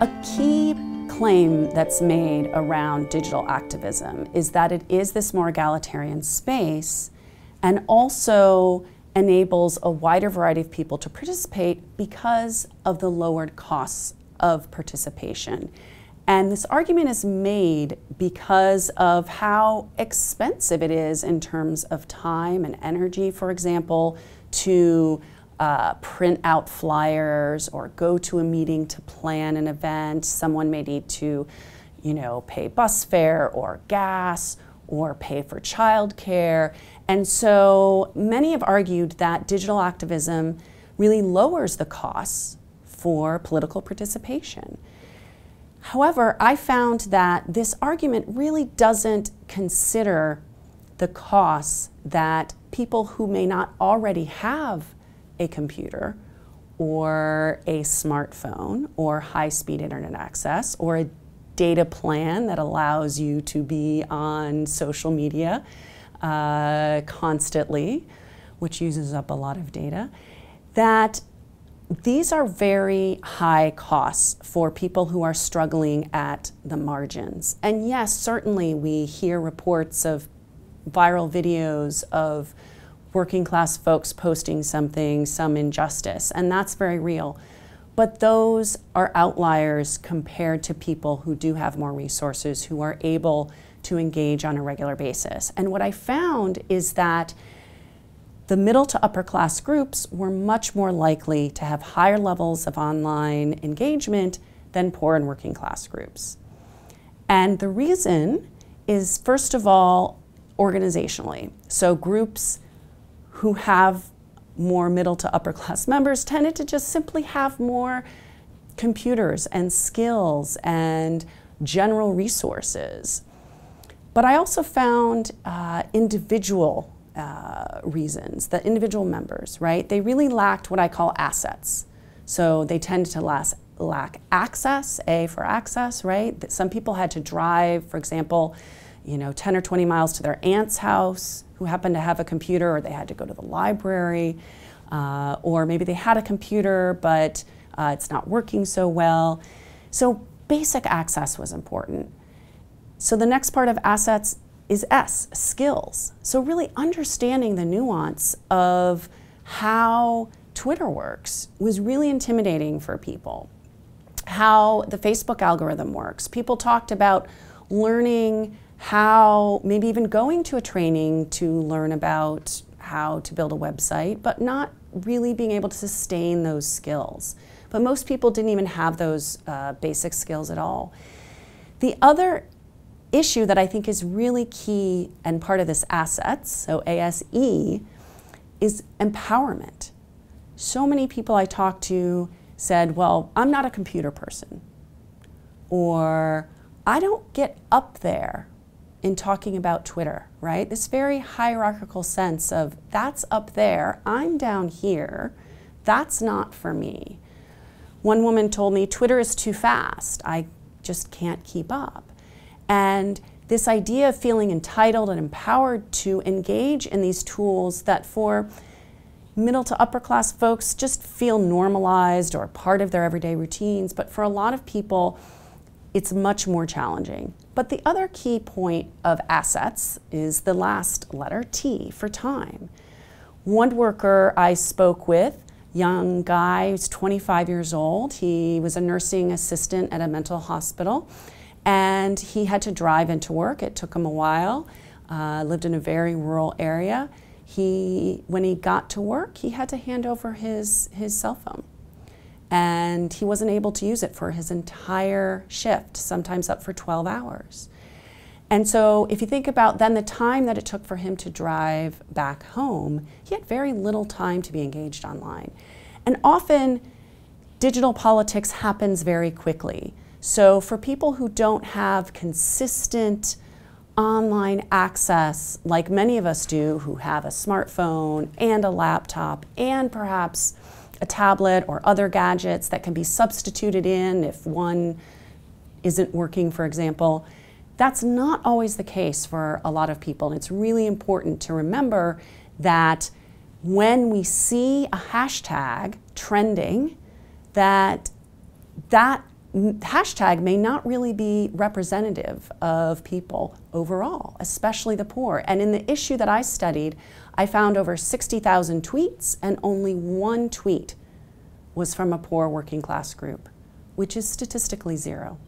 A key claim that's made around digital activism is that it is this more egalitarian space and also enables a wider variety of people to participate because of the lowered costs of participation. And this argument is made because of how expensive it is in terms of time and energy, for example, to uh, print out flyers or go to a meeting to plan an event. Someone may need to, you know, pay bus fare or gas or pay for childcare. And so many have argued that digital activism really lowers the costs for political participation. However, I found that this argument really doesn't consider the costs that people who may not already have a computer or a smartphone or high speed internet access or a data plan that allows you to be on social media uh, constantly, which uses up a lot of data, that these are very high costs for people who are struggling at the margins. And yes, certainly we hear reports of viral videos of working class folks posting something, some injustice, and that's very real. But those are outliers compared to people who do have more resources, who are able to engage on a regular basis. And what I found is that the middle to upper class groups were much more likely to have higher levels of online engagement than poor and working class groups. And the reason is, first of all, organizationally. So groups who have more middle to upper class members tended to just simply have more computers and skills and general resources. But I also found uh, individual uh, reasons, the individual members, right? They really lacked what I call assets. So they tended to lack access, A for access, right? That some people had to drive, for example, you know, 10 or 20 miles to their aunt's house who happened to have a computer or they had to go to the library. Uh, or maybe they had a computer, but uh, it's not working so well. So basic access was important. So the next part of assets is S, skills. So really understanding the nuance of how Twitter works was really intimidating for people. How the Facebook algorithm works. People talked about learning how maybe even going to a training to learn about how to build a website, but not really being able to sustain those skills. But most people didn't even have those uh, basic skills at all. The other issue that I think is really key and part of this assets, so ASE, is empowerment. So many people I talked to said, Well, I'm not a computer person, or I don't get up there in talking about Twitter, right? This very hierarchical sense of that's up there, I'm down here, that's not for me. One woman told me Twitter is too fast, I just can't keep up. And this idea of feeling entitled and empowered to engage in these tools that for middle to upper class folks just feel normalized or part of their everyday routines, but for a lot of people, it's much more challenging. But the other key point of assets is the last letter, T, for time. One worker I spoke with, young guy he's 25 years old, he was a nursing assistant at a mental hospital, and he had to drive into work. It took him a while, uh, lived in a very rural area. He, when he got to work, he had to hand over his, his cell phone and he wasn't able to use it for his entire shift, sometimes up for 12 hours. And so, if you think about then the time that it took for him to drive back home, he had very little time to be engaged online. And often, digital politics happens very quickly. So, for people who don't have consistent online access, like many of us do, who have a smartphone and a laptop and perhaps a tablet or other gadgets that can be substituted in if one isn't working, for example. That's not always the case for a lot of people. And it's really important to remember that when we see a hashtag trending, that that hashtag may not really be representative of people overall, especially the poor. And in the issue that I studied, I found over 60,000 tweets, and only one tweet was from a poor working class group, which is statistically zero.